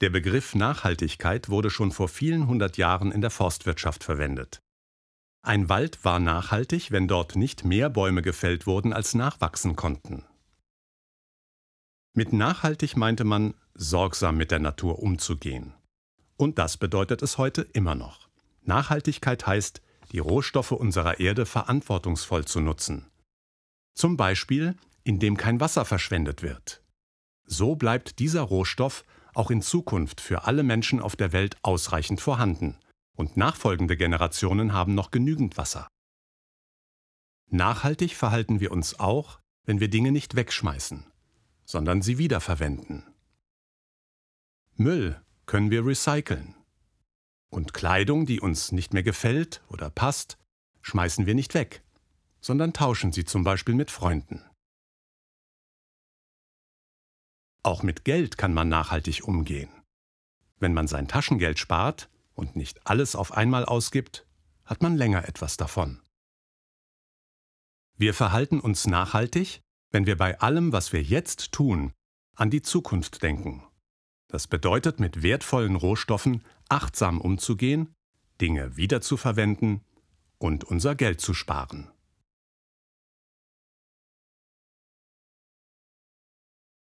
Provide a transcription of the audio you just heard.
Der Begriff Nachhaltigkeit wurde schon vor vielen hundert Jahren in der Forstwirtschaft verwendet. Ein Wald war nachhaltig, wenn dort nicht mehr Bäume gefällt wurden, als nachwachsen konnten. Mit nachhaltig meinte man, sorgsam mit der Natur umzugehen. Und das bedeutet es heute immer noch. Nachhaltigkeit heißt, die Rohstoffe unserer Erde verantwortungsvoll zu nutzen. Zum Beispiel, indem kein Wasser verschwendet wird. So bleibt dieser Rohstoff auch in Zukunft für alle Menschen auf der Welt ausreichend vorhanden. Und nachfolgende Generationen haben noch genügend Wasser. Nachhaltig verhalten wir uns auch, wenn wir Dinge nicht wegschmeißen, sondern sie wiederverwenden. Müll können wir recyceln. Und Kleidung, die uns nicht mehr gefällt oder passt, schmeißen wir nicht weg, sondern tauschen sie zum Beispiel mit Freunden. Auch mit Geld kann man nachhaltig umgehen. Wenn man sein Taschengeld spart und nicht alles auf einmal ausgibt, hat man länger etwas davon. Wir verhalten uns nachhaltig, wenn wir bei allem, was wir jetzt tun, an die Zukunft denken. Das bedeutet, mit wertvollen Rohstoffen achtsam umzugehen, Dinge wiederzuverwenden und unser Geld zu sparen.